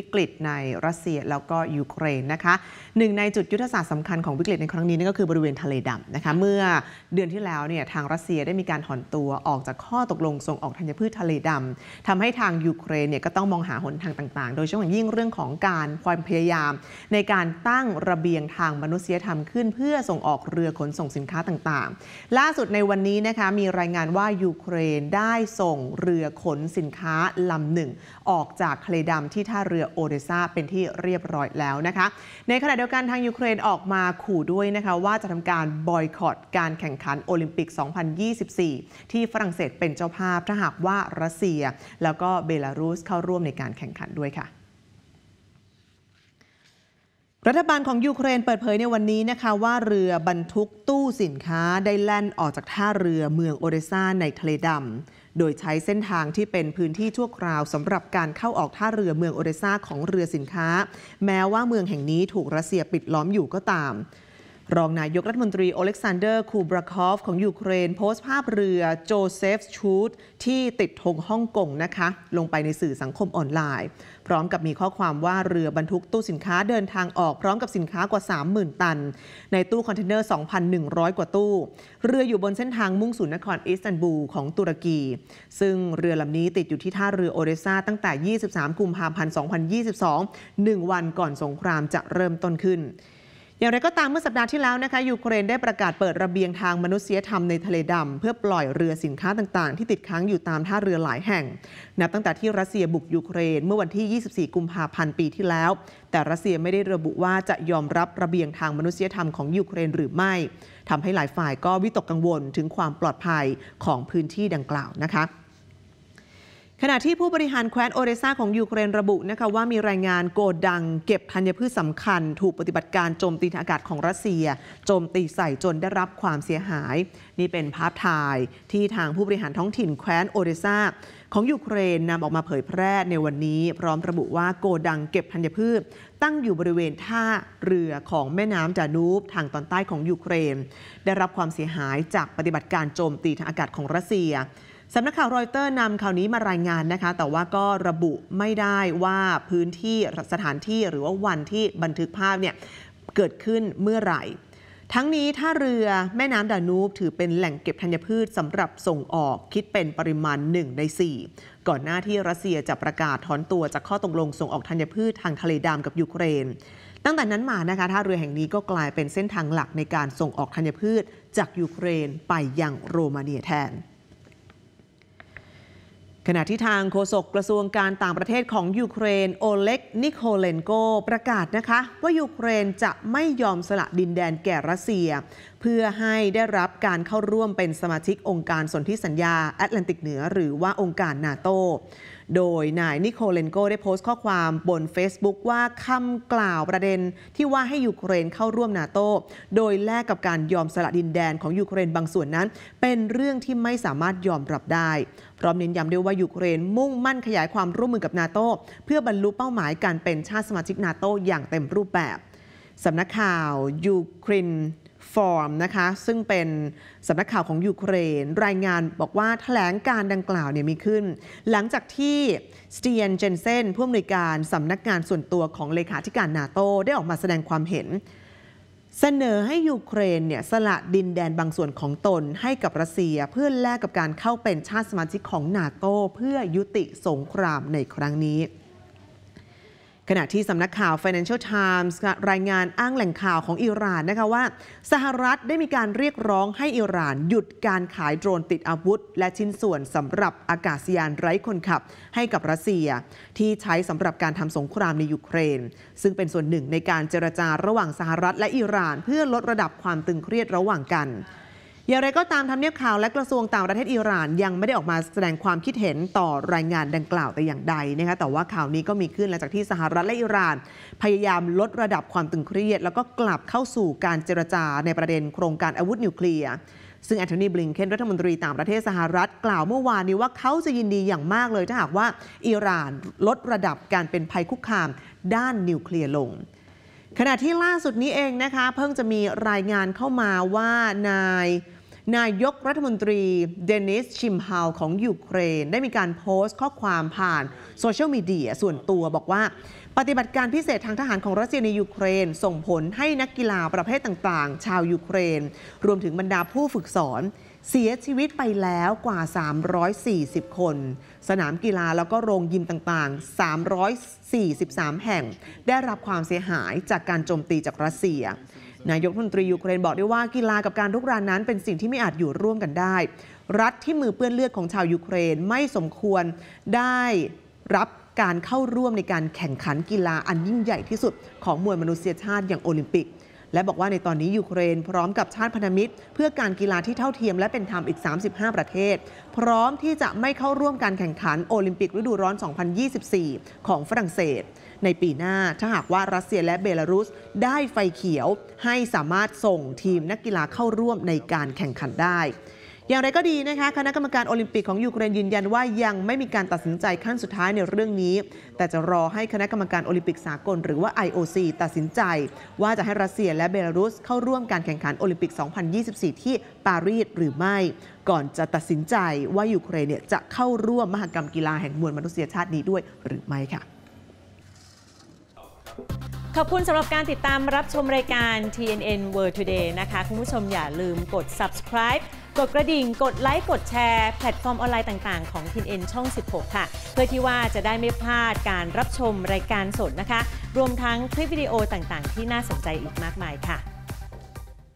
วิกฤตในรัสเซียแล้วก็ยูเครนนะคะหนึ่งในจุดยุทธศาสตร์สำคัญของวิกฤตในครั้งนี้นั่นก็คือบริเวณทะเลดำนะคะเมื่อเดือนที่แล้วเนี่ยทางรัสเซียได้มีการถอนตัวออกจากข้อตกลงส่งออกธัญพืชทะเลดำทำให้ทางยูเครนเนี่ยก็ต้องมองหาหนทางต่างๆ โดยเฉพาะยยิ่งเรื่องของการความพยายาม ในการตั้งระเบียงทางมนุษยธรรมขึ้นเพื่อส่งออกเรือขนส่งสินค้าต่างๆ ล่าสุดในวันนี้นะคะมีรายงานว่ายูเครนได้ส่งเรือขนสินค้าลำหนึ่ง ออกจากทะเลดำที่ท่าเรือือโอเดซาเป็นที่เรียบร้อยแล้วนะคะ ในขณะเดียวกันทางยูเครนออกมาขู่ด้วยนะคะว่าจะทำการบอยคอตการแข่งขัน โอลิมปิก 2024 ที่ฝรั่งเศสเป็นเจ้าภาพถ้าหากว่ารัสเซีย แล้วก็เบลารุสเข้าร่วมในการแข่งขันด้วยค่ะ รัฐบาลของยูเครนเปิดเผยในวันนี้นะคะว่าเรือบรรทุกตู้สินค้าได้แล่นออกจากท่าเรือเมืองโอเดซาในทะเลดำโดยใช้เส้นทางที่เป็นพื้นที่ชั่วคราว สำหรับการเข้าออกท่าเรือเมืองโอเดซาของเรือสินค้า แม้ว่าเมืองแห่งนี้ถูกรัสเซียปิดล้อมอยู่ก็ตามรองนายกรัฐมนตรีโอเล็กซานเดอร์คูบราคอฟ ของยูเครนโพสต์ภาพเรือโจเซฟชูดที่ติดธงฮ่องกงนะคะลงไปในสื่อสังคมออนไลน์ พร้อมกับมีข้อความว่าเรือบรรทุกตู้สินค้าเดินทางออกพร้อมกับสินค้ากว่า 30,000 ตัน ในตู้คอนเทนเนอร์ 2,100 กว่าตู้ เรืออยู่บนเส้นทางมุ่งสู่นครอิสตันบูลของตุรกี ซึ่งเรือลำนี้ติดอยู่ที่ท่าเรือโอเดซาตั้งแต่ 23กุมภาพันธ์2022 1วันก่อนสงครามจะเริ่มต้นขึ้นอย่างไรก็ตามเมื่อสัปดาห์ที่แล้วนะคะยูเครนได้ประกาศเปิดระเบียงทางมนุษยธรรมในทะเลดำ เพื่อปล่อยเรือสินค้าต่างๆ ที่ติดค้างอยู่ตามท่าเรือหลายแห่ง นับตั้งแต่ที่รัสเซียบุกยูเครนเมื่อวันที่ 24 กุมภาพันธ์ปีที่แล้ว แต่รัสเซียไม่ได้ระบุว่าจะยอมรับระเบียงทางมนุษยธรรมของยูเครนหรือไม่ ทำให้หลายฝ่ายก็วิตกกังวลถึงความปลอดภัยของพื้นที่ดังกล่าวนะคะขณะที่ผู้บริหารแคว้นโอเรซาของยูเครนระบุนะคะว่ามีรายงานโกดังเก็บธัญพืชสำคัญถูกปฏิบัติการโจมตีทางอากาศของรัสเซียโจมตีใส่จนได้รับความเสียหาย นี่เป็นภาพถ่ายที่ทางผู้บริหารท้องถิ่นแคว้นโอเรซาของยูเครนนำออกมาเผยแพร่ในวันนี้พร้อมระบุว่าโกดังเก็บธัญพืชตั้งอยู่บริเวณท่าเรือของแม่น้ำจานูบทางตอนใต้ของยูเครน ได้รับความเสียหายจากปฏิบัติการโจมตีทางอากาศของรัสเซียสำนักข่าวรอยเตอร์นำข่าวนี้มารายงานนะคะ แต่ว่าก็ระบุไม่ได้ว่าพื้นที่สถานที่หรือว่าวันที่บันทึกภาพเนี่ยเกิดขึ้นเมื่อไหร่ ทั้งนี้ถ้าเรือแม่น้ำดานูบถือเป็นแหล่งเก็บธัญพืชสำหรับส่งออกคิดเป็นปริมาณ1ใน 4 ก่อนหน้าที่รัสเซียจะประกาศถอนตัวจากข้อตกลงส่งออกธัญพืชทางทะเลดำกับยูเครน ตั้งแต่นั้นมานะคะท่าเรือแห่งนี้ก็กลายเป็นเส้นทางหลักในการส่งออกธัญพืชจากยูเครนไปยังโรมาเนียแทนขณะที่ทางโฆษกกระทรวงการต่างประเทศของยูเครนโอเล็กนิโคเลนโกประกาศนะคะว่ายูเครนจะไม่ยอมสละดินแดนแก่รัสเซีย เพื่อให้ได้รับการเข้าร่วมเป็นสมาชิกองค์การสนธิสัญญาแอตแลนติกเหนือ หรือว่าองค์การนาโตโดยนายนิโคเลนโกได้โพสต์ข้อความบน Facebook ว่าคำกล่าวประเด็นที่ว่าให้ยูเครนเข้าร่วมนาโตโดยแลกกับการยอมสละดินแดนของยูเครนบางส่วนนั้น เป็นเรื่องที่ไม่สามารถยอมรับได้ พร้อมเน้นย้ำด้วยว่ายูเครนมุ่งมั่นขยายความร่วมมือกับนาโตเพื่อบรรลุเป้าหมายการเป็นชาติสมาชิกนาโตอย่างเต็มรูปแบบสำนักข่าวยูเครนฟอร์มนะคะซึ่งเป็นสำนักข่าวของยูเครน รายงานบอกว่าถแถลงการดังกล่าวเนี่ยมีขึ้น หลังจากที่สเตียนเจนเซนผู้อำนวยการสำนักงานส่วนตัวของเลขาธิการนาโตได้ออกมาแสดงความเห็น เสนอให้ยูเครนเนี่ยสละดินแดนบางส่วนของตนให้กับรัสเซีย เพื่อแลกกับการเข้าเป็นชาติสมาชิกของนาโตเพื่อยุติสงครามในครั้งนี้ขณะที่สำนักข่าว Financial Times รายงานอ้างแหล่งข่าวของอิหร่านนะคะว่า สหรัฐได้มีการเรียกร้องให้อิหร่าน หยุดการขายโดรนติดอาวุธ และชิ้นส่วนสำหรับอากาศยานไร้คนขับให้กับรัสเซีย ที่ใช้สำหรับการทำสงครามในยูเครนซึ่งเป็นส่วนหนึ่งในการเจรจาระหว่างสหรัฐและอิหร่าน เพื่อลดระดับความตึงเครียดระหว่างกันอย่างไรก็ตามทำเนียบข่าวและกระทรวงต่างประเทศอิหร่านยังไม่ได้ออกมาแสดงความคิดเห็นต่อรายงานดังกล่าวแต่อย่างใดนะคะแต่ว่าข่าวนี้ก็มีขึ้นหลังจากที่สหรัฐและอิหร่าน พยายามลดระดับความตึงเครียดแล้วก็กลับเข้าสู่การเจรจาในประเด็นโครงการอาวุธนิวเคลียร์ซึ่งแอนโทนีบลิงเคนรัฐมนตรีต่างประเทศสหรัฐกล่าวเมื่อวานนี้ว่าเขาจะยินดีอย่างมากเลย ถ้าหากว่าอิหร่านลดระดับการเป็นภัยคุกคาม ด้านนิวเคลียร์ลง ขณะที่ล่าสุดนี้เองนะคะเพิ่งจะมีรายงานเข้ามาว่านายนายกรัฐมนตรีเดนิสชิมฮาวของยูเครนได้มีการโพสต์ข้อความผ่านโซเชียลมีเดียส่วนตัวบอกว่า ปฏิบัติการพิเศษทางทหารของรัสเซียในยูเครนส่งผลให้นักกีฬาประเภทต่างๆ ชาวยูเครน รวมถึงบรรดาผู้ฝึกสอน เสียชีวิตไปแล้วกว่า 340 คน สนามกีฬาแล้วก็โรงยิมต่างๆ 343 แห่ง ได้รับความเสียหายจากการโจมตีจากรัสเซียนายกรัฐมนตรียูเครนบอกได้วว่ากีฬากับการรุกรานนั้นเป็นสิ่งที่ไม่อาจอยู่ร่วมกันได้ รัฐที่มือเปื้อนเลือดของชาวยูเครนไม่สมควรได้รับการเข้าร่วมในการแข่งขันกีฬาอันยิ่งใหญ่ที่สุดของมวลมนุษยชาติอย่างโอลิมปิก และบอกว่าในตอนนี้ยูเครน พร้อมกับชาติพันธมิตร เพื่อการกีฬาที่เท่าเทียม และเป็นธรรมอีก 35 ประเทศ พร้อมที่จะไม่เข้าร่วมการแข่งขันโอลิมปิกฤดูร้อน 2024 ของฝรั่งเศสในปีหน้าถ้าหากว่ารัสเซียและเบลารุสได้ไฟเขียวให้สามารถส่งทีมนักกีฬาเข้าร่วมในการแข่งขันได้ อย่างไรก็ดีนะคะคณะกรรมการโอลิมปิกของยูเครนยืนยันว่ายังไม่มีการตัดสินใจขั้นสุดท้ายในเรื่องนี้ แต่จะรอให้คณะกรรมการโอลิมปิกสากล หรือว่า IOC ตัดสินใจว่าจะให้รัสเซียและเบลารุสเข้าร่วมการแข่งขันโอลิมปิก 2024 ที่ปารีสหรือไม่ ก่อนจะตัดสินใจว่ายูเครนเนี่ยจะเข้าร่วมมหกรรมกีฬาแห่งมวลมนุษยชาตินี้ด้วยหรือไม่ค่ะขอบคุณสำหรับการติดตามรับชมรายการ TNN World Today นะคะคุณผู้ชมอย่าลืมกด subscribe กดกระดิ่ง กดไลค์ กดแชร์แพลตฟอร์มออนไลน์ต่างๆของ TNN ช่อง 16 ค่ะ เพื่อที่ว่าจะได้ไม่พลาดการรับชมรายการสดนะคะ รวมทั้งคลิปวิดีโอต่างๆ ที่น่าสนใจอีกมากมายค่ะ